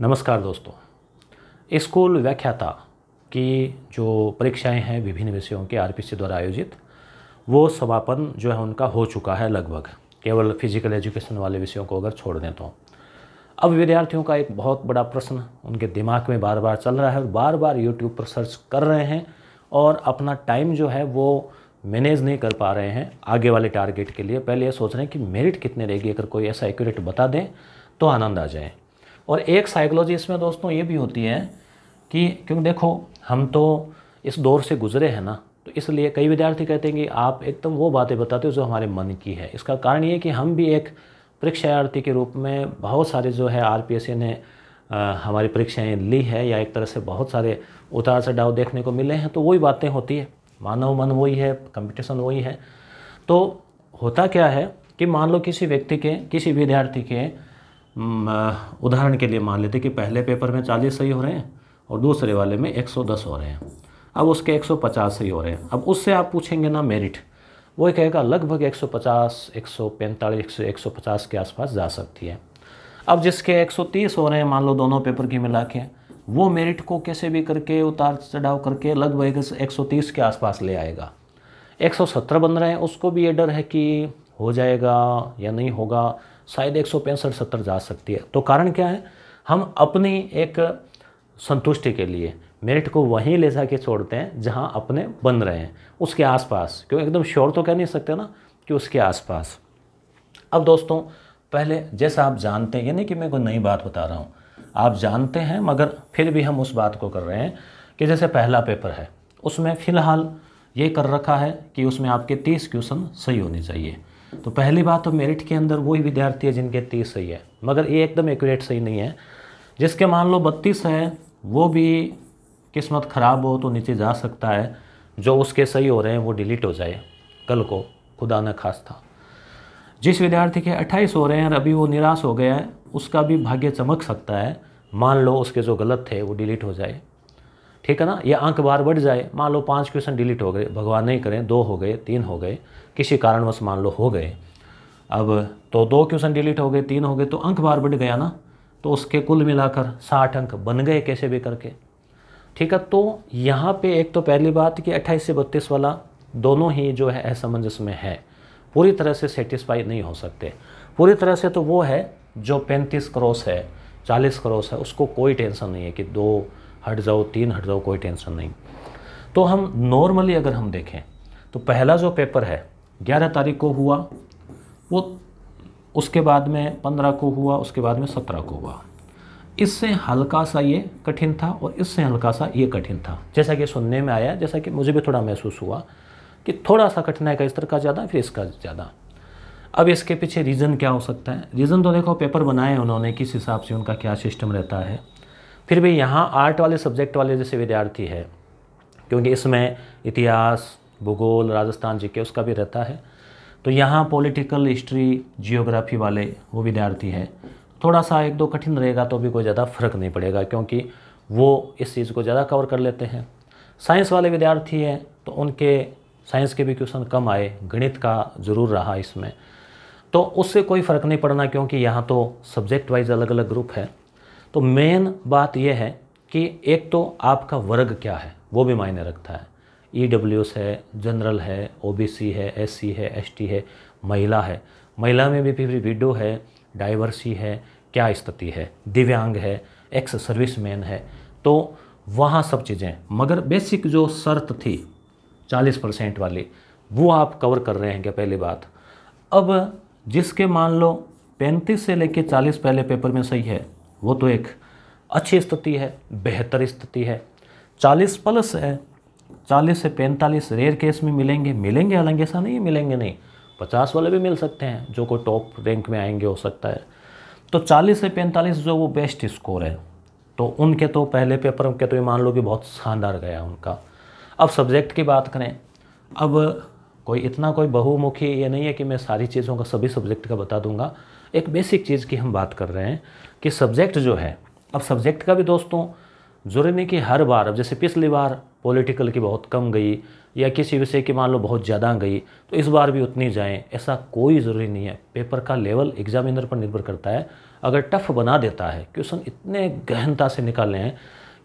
नमस्कार दोस्तों स्कूल व्याख्याता की जो परीक्षाएं हैं विभिन्न विषयों के आरपीसी द्वारा आयोजित वो समापन जो है उनका हो चुका है लगभग केवल फिजिकल एजुकेशन वाले विषयों को अगर छोड़ दें तो अब विद्यार्थियों का एक बहुत बड़ा प्रश्न उनके दिमाग में बार बार चल रहा है और बार बार यूट्यूब पर सर्च कर रहे हैं और अपना टाइम जो है वो मैनेज नहीं कर पा रहे हैं आगे वाले टारगेट के लिए पहले ये सोच रहे हैं कि मेरिट कितने रहेगी अगर कोई ऐसा एक्यूरेट बता दें तो आनंद आ जाए और एक साइकोलॉजी इसमें दोस्तों ये भी होती है कि क्योंकि देखो हम तो इस दौर से गुजरे हैं ना तो इसलिए कई विद्यार्थी कहते हैं कि आप एकदम तो वो बातें बताते हो जो हमारे मन की है इसका कारण ये कि हम भी एक परीक्षार्थी के रूप में बहुत सारे जो है आर ने हमारी परीक्षाएं ली है या एक तरह से बहुत सारे उतार चढ़ाव देखने को मिले हैं तो वही बातें होती है मानव मन वही है कंपटीशन वही है तो होता क्या है कि मान लो किसी व्यक्ति के किसी विद्यार्थी के उदाहरण के लिए मान लेते कि पहले पेपर में 40 सही हो रहे हैं और दूसरे वाले में 110 हो रहे हैं अब उसके 150 सही हो रहे हैं अब उससे आप पूछेंगे ना मेरिट वो कहेगा लगभग 150, 145, 100, 150 के आसपास जा सकती है अब जिसके 130 हो रहे हैं मान लो दोनों पेपर की मिला के वो मेरिट को कैसे भी करके उतार चढ़ाव करके लगभग एक के आसपास ले आएगा 170 बन रहे हैं उसको भी ये डर है कि हो जाएगा या नहीं होगा शायद एक सौ पैंसठ सत्तर जा सकती है तो कारण क्या है हम अपनी एक संतुष्टि के लिए मेरिट को वहीं ले जाके छोड़ते हैं जहाँ अपने बन रहे हैं उसके आसपास क्योंकि एकदम श्योर तो कह नहीं सकते ना कि उसके आसपास अब दोस्तों पहले जैसा आप जानते हैं यानी कि मैं कोई नई बात बता रहा हूँ आप जानते हैं मगर फिर भी हम उस बात को कर रहे हैं कि जैसे पहला पेपर है उसमें फ़िलहाल ये कर रखा है कि उसमें आपके तीस क्वेश्चन सही होने चाहिए तो पहली बात तो मेरिट के अंदर वही विद्यार्थी है जिनके तीस सही है मगर ये एकदम एक्यूरेट सही नहीं है जिसके मान लो बत्तीस है वो भी किस्मत ख़राब हो तो नीचे जा सकता है जो उसके सही हो रहे हैं वो डिलीट हो जाए कल को खुदा न खास था जिस विद्यार्थी के 28 हो रहे हैं और अभी वो निराश हो गया है उसका भी भाग्य चमक सकता है मान लो उसके जो गलत थे वो डिलीट हो जाए ठीक है ना ये अंक बार बढ़ जाए मान लो पाँच क्वेश्चन डिलीट हो गए भगवान नहीं करें दो हो गए तीन हो गए किसी कारणवश मान लो हो गए अब तो दो क्वेश्चन डिलीट हो गए तीन हो गए तो अंक बार बढ़ गया ना तो उसके कुल मिलाकर साठ अंक बन गए कैसे भी करके ठीक है तो यहाँ पे एक तो पहली बात कि अट्ठाईस से बत्तीस वाला दोनों ही जो है असमंजस में है पूरी तरह से सेटिस्फाई नहीं हो सकते पूरी तरह से तो वो है जो पैंतीस क्रॉस है चालीस क्रॉस है उसको कोई टेंशन नहीं है कि दो हट जाओ तीन हट जाओ कोई टेंशन नहीं तो हम नॉर्मली अगर हम देखें तो पहला जो पेपर है ग्यारह तारीख को हुआ वो उसके बाद में पंद्रह को हुआ उसके बाद में सत्रह को हुआ इससे हल्का सा ये कठिन था और इससे हल्का सा ये कठिन था जैसा कि सुनने में आया जैसा कि मुझे भी थोड़ा महसूस हुआ कि थोड़ा सा कठिनाई का स्तर का ज़्यादा फिर इसका ज़्यादा अब इसके पीछे रीज़न क्या हो सकता है रीज़न तो देखो पेपर बनाए उन्होंने किस हिसाब से उनका क्या सिस्टम रहता है फिर भी यहाँ आर्ट वाले सब्जेक्ट वाले जैसे विद्यार्थी है क्योंकि इसमें इतिहास भूगोल राजस्थान जी के उसका भी रहता है तो यहाँ पॉलिटिकल हिस्ट्री जियोग्राफी वाले वो विद्यार्थी है थोड़ा सा एक दो कठिन रहेगा तो भी कोई ज़्यादा फ़र्क नहीं पड़ेगा क्योंकि वो इस चीज़ को ज़्यादा कवर कर लेते हैं साइंस वाले विद्यार्थी हैं तो उनके साइंस के भी क्वेश्चन कम आए गणित का ज़रूर रहा इसमें तो उससे कोई फ़र्क नहीं पड़ना क्योंकि यहाँ तो सब्जेक्ट वाइज अलग अलग ग्रुप है तो मेन बात यह है कि एक तो आपका वर्ग क्या है वो भी मायने रखता है ई e है जनरल है ओ है एस है एस है महिला है महिला में भी फिर विडो है डाइवर्सी है क्या स्थिति है दिव्यांग है एक्स सर्विस मैन है तो वहाँ सब चीज़ें मगर बेसिक जो शर्त थी 40 परसेंट वाली वो आप कवर कर रहे हैं क्या पहली बात अब जिसके मान लो 35 से लेके 40 पहले पेपर में सही है वो तो एक अच्छी स्थिति है बेहतर स्थिति है चालीस प्लस है चालीस से पैंतालीस रेयर केस में मिलेंगे मिलेंगे हालांकि ऐसा नहीं मिलेंगे नहीं पचास वाले भी मिल सकते हैं जो कोई टॉप रैंक में आएंगे हो सकता है तो चालीस से पैंतालीस जो वो बेस्ट स्कोर है तो उनके तो पहले पेपर के तो ये मान लो कि बहुत शानदार गया उनका अब सब्जेक्ट की बात करें अब कोई इतना कोई बहुमुखी ये नहीं है कि मैं सारी चीज़ों का सभी सब्जेक्ट का बता दूंगा एक बेसिक चीज़ की हम बात कर रहे हैं कि सब्जेक्ट जो है अब सब्जेक्ट का भी दोस्तों ज़रूरी नहीं कि हर बार अब जैसे पिछली बार पॉलिटिकल की बहुत कम गई या किसी विषय की मान लो बहुत ज़्यादा गई तो इस बार भी उतनी जाएं ऐसा कोई ज़रूरी नहीं है पेपर का लेवल एग्जामिनर पर निर्भर करता है अगर टफ बना देता है क्वेश्चन इतने गहनता से निकाले हैं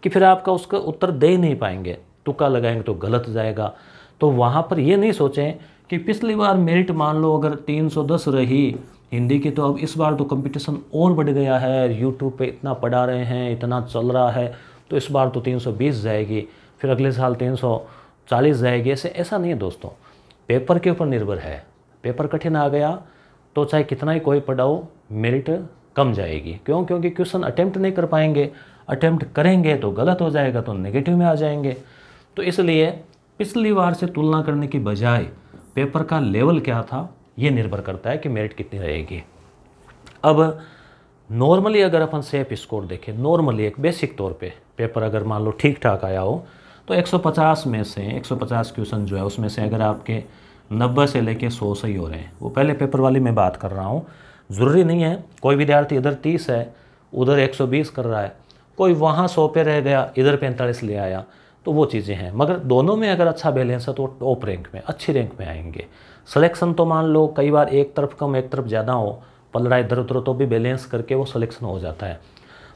कि फिर आपका उसका उत्तर दे ही नहीं पाएंगे टुका लगाएंगे तो गलत जाएगा तो वहाँ पर ये नहीं सोचें कि पिछली बार मेरिट मान लो अगर 310 रही हिंदी के तो अब इस बार तो कंपटीशन और बढ़ गया है यूट्यूब पे इतना पढ़ा रहे हैं इतना चल रहा है तो इस बार तो 320 जाएगी फिर अगले साल 340 जाएगी ऐसे ऐसा नहीं है दोस्तों पेपर के ऊपर निर्भर है पेपर कठिन आ गया तो चाहे कितना ही कोई पढ़ाओ मेरिट कम जाएगी क्यों क्योंकि क्वेश्चन अटैम्प्ट नहीं कर पाएंगे अटैम्प्ट करेंगे तो गलत हो जाएगा तो नेगेटिव में आ जाएंगे तो इसलिए पिछली बार से तुलना करने की बजाय पेपर का लेवल क्या था ये निर्भर करता है कि मेरिट कितनी रहेगी अब नॉर्मली अगर अपन सेफ स्कोर देखें नॉर्मली एक बेसिक तौर पे पेपर अगर मान लो ठीक ठाक आया हो तो 150 में से 150 क्वेश्चन जो है उसमें से अगर आपके 90 से लेके 100 सही हो रहे हैं वो पहले पेपर वाली मैं बात कर रहा हूँ ज़रूरी नहीं है कोई विद्यार्थी इधर 30 है उधर 120 कर रहा है कोई वहाँ सौ पे रह गया इधर पैंतालीस ले आया तो वो चीज़ें हैं मगर दोनों में अगर अच्छा बैलेंस है तो टॉप रैंक में अच्छी रैंक में आएंगे सिलेक्शन तो मान लो कई बार एक तरफ कम एक तरफ ज़्यादा हो पलड़ा इधर उधर तो भी बैलेंस करके वो सिलेक्शन हो जाता है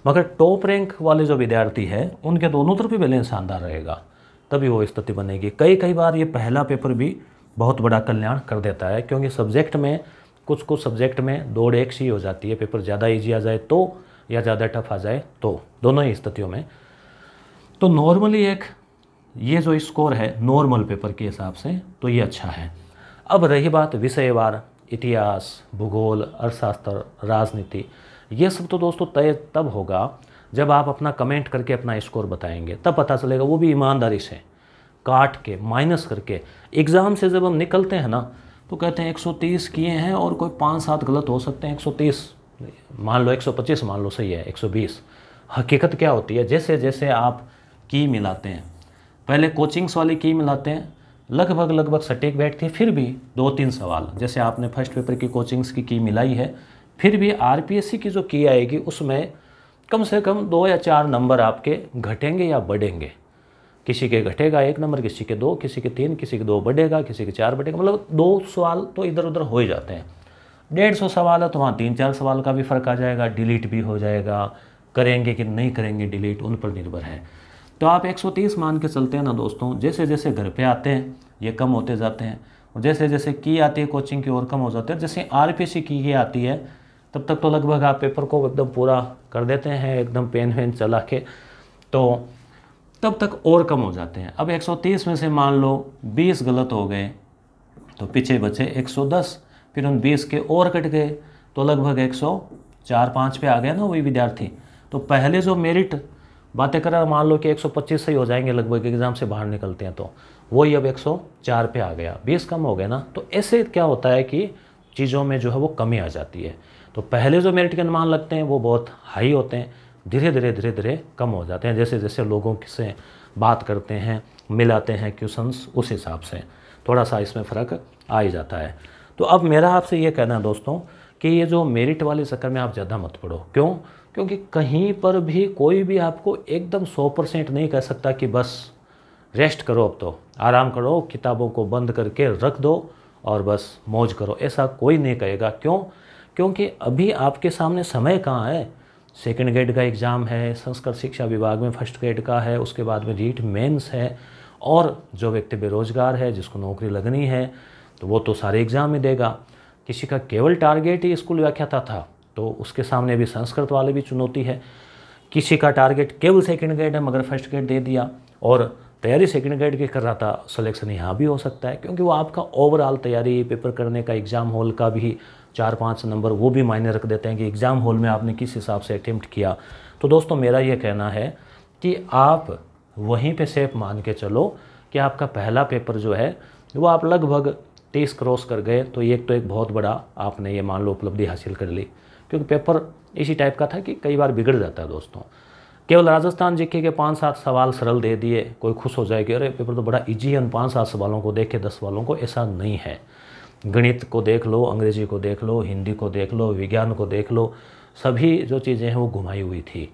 मगर टॉप रैंक वाले जो विद्यार्थी हैं उनके दोनों तरफ भी बैलेंस शानदार रहेगा तभी वो स्थिति बनेगी कई कई बार ये पहला पेपर भी बहुत बड़ा कल्याण कर देता है क्योंकि सब्जेक्ट में कुछ कुछ सब्जेक्ट में दौड़ एक सी हो जाती है पेपर ज़्यादा ईजी आ जाए तो या ज़्यादा टफ आ जाए तो दोनों ही स्थितियों में तो नॉर्मली एक ये जो स्कोर है नॉर्मल पेपर के हिसाब से तो ये अच्छा है अब रही बात विषयवार इतिहास भूगोल अर्थशास्त्र राजनीति ये सब तो दोस्तों तय तब होगा जब आप अपना कमेंट करके अपना स्कोर बताएंगे तब पता चलेगा वो भी ईमानदारी से काट के माइनस करके एग्ज़ाम से जब हम निकलते हैं ना तो कहते हैं 130 किए हैं और कोई पाँच सात गलत हो सकते हैं 130 मान लो 125 मान लो सही है 120 हकीकत क्या होती है जैसे जैसे आप की मिलाते हैं पहले कोचिंग्स वाली की मिलाते हैं लगभग लगभग सटीक बैठती है फिर भी दो तीन सवाल जैसे आपने फर्स्ट पेपर की कोचिंग्स की की मिलाई है फिर भी आर की जो की आएगी उसमें कम से कम दो या चार नंबर आपके घटेंगे या बढ़ेंगे किसी के घटेगा एक नंबर किसी के दो किसी के तीन किसी के दो बढ़ेगा किसी के चार बढ़ेगा मतलब दो सवाल तो इधर उधर हो ही जाते हैं डेढ़ सौ सवाल है तो वहाँ तीन चार सवाल का भी फ़र्क आ जाएगा डिलीट भी हो जाएगा करेंगे कि नहीं करेंगे डिलीट उन पर निर्भर है तो आप 130 मान के चलते हैं ना दोस्तों जैसे जैसे घर पे आते हैं ये कम होते जाते हैं और जैसे जैसे की आती है कोचिंग की और कम हो जाते हैं जैसे आर की ही आती है तब तक तो लगभग आप पेपर को एकदम पूरा कर देते हैं एकदम पेन वेन चला के तो तब तक और कम हो जाते हैं अब 130 में से मान लो 20 गलत हो गए तो पीछे बचे 110 फिर उन 20 के और कट गए तो लगभग 104 5 पे आ गया ना वही विद्यार्थी तो पहले जो मेरिट बातें करा मान लो कि 125 से ही हो जाएंगे लगभग एग्ज़ाम से बाहर निकलते हैं तो वही अब 104 पे आ गया 20 कम हो गया ना तो ऐसे क्या होता है कि चीज़ों में जो है वो कमी आ जाती है तो पहले जो मेरिट के अनुमान लगते हैं वो बहुत हाई होते हैं धीरे धीरे धीरे धीरे कम हो जाते हैं जैसे जैसे लोगों से बात करते हैं मिलाते हैं क्वेश्चंस उस हिसाब से थोड़ा सा इसमें फ़र्क आ ही जाता है तो अब मेरा आपसे ये कहना है दोस्तों कि ये जो मेरिट वाले चक्कर में आप ज़्यादा मत पड़ो क्यों क्योंकि कहीं पर भी कोई भी आपको एकदम सौ परसेंट नहीं कह सकता कि बस रेस्ट करो अब तो आराम करो किताबों को बंद करके रख दो और बस मौज करो ऐसा कोई नहीं कहेगा क्यों क्योंकि अभी आपके सामने समय कहाँ है सेकेंड ग्रेड का एग्ज़ाम है संस्कृत शिक्षा विभाग में फर्स्ट ग्रेड का है उसके बाद में रीट मेंस है और जो व्यक्ति बेरोज़गार है जिसको नौकरी लगनी है तो वो तो सारे एग्ज़ाम ही देगा किसी का केवल टारगेट ही स्कूल व्याख्याता था तो उसके सामने भी संस्कृत वाले भी चुनौती है किसी का टारगेट केवल सेकेंड ग्रेड है मगर फर्स्ट ग्रेड दे दिया और तैयारी सेकेंड ग्रेड की कर रहा था सलेक्शन यहाँ भी हो सकता है क्योंकि वो आपका ओवरऑल तैयारी पेपर करने का एग्ज़ाम हॉल का भी चार पाँच नंबर वो भी मायने रख देते हैं कि एग्ज़ाम हॉल में आपने किस हिसाब से अटैम्प्ट किया तो दोस्तों मेरा ये कहना है कि आप वहीं पे सेफ मान के चलो कि आपका पहला पेपर जो है वो आप लगभग तेईस क्रॉस कर गए तो एक तो एक बहुत बड़ा आपने ये मान लो उपलब्धि हासिल कर ली क्योंकि पेपर इसी टाइप का था कि कई बार बिगड़ जाता है दोस्तों केवल राजस्थान जीके के पाँच सात सवाल सरल दे दिए कोई खुश हो जाएगी अरे पेपर तो बड़ा इजी है उन पाँच सात सवालों को देखे दस सवालों को ऐसा नहीं है गणित को देख लो अंग्रेजी को देख लो हिंदी को देख लो विज्ञान को देख लो सभी जो चीज़ें हैं वो घुमाई हुई थी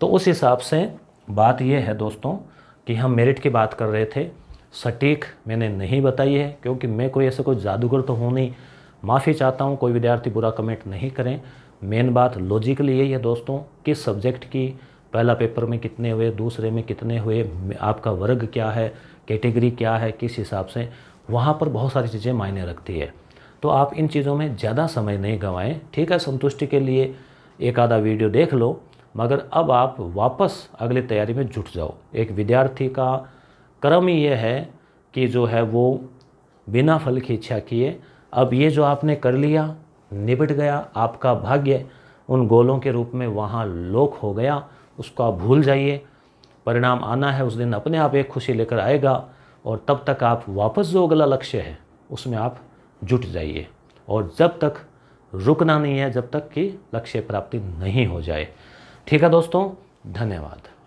तो उस हिसाब से बात यह है दोस्तों कि हम मेरिट की बात कर रहे थे सटीक मैंने नहीं बताई है क्योंकि मैं कोई ऐसा कोई जादूगर तो हूँ नहीं माफ़ी चाहता हूँ कोई विद्यार्थी बुरा कमेंट नहीं करें मेन बात लॉजिकली यही है दोस्तों किस सब्जेक्ट की पहला पेपर में कितने हुए दूसरे में कितने हुए आपका वर्ग क्या है कैटेगरी क्या है किस हिसाब से वहाँ पर बहुत सारी चीज़ें मायने रखती है तो आप इन चीज़ों में ज़्यादा समय नहीं गंवाएं ठीक है संतुष्टि के लिए एक आधा वीडियो देख लो मगर अब आप वापस अगली तैयारी में जुट जाओ एक विद्यार्थी का कर्म ये है कि जो है वो बिना फल की इच्छा किए अब ये जो आपने कर लिया निपट गया आपका भाग्य उन गोलों के रूप में वहाँ लोक हो गया उसको आप भूल जाइए परिणाम आना है उस दिन अपने आप एक खुशी लेकर आएगा और तब तक आप वापस जो अगला लक्ष्य है उसमें आप जुट जाइए और जब तक रुकना नहीं है जब तक कि लक्ष्य प्राप्ति नहीं हो जाए ठीक है दोस्तों धन्यवाद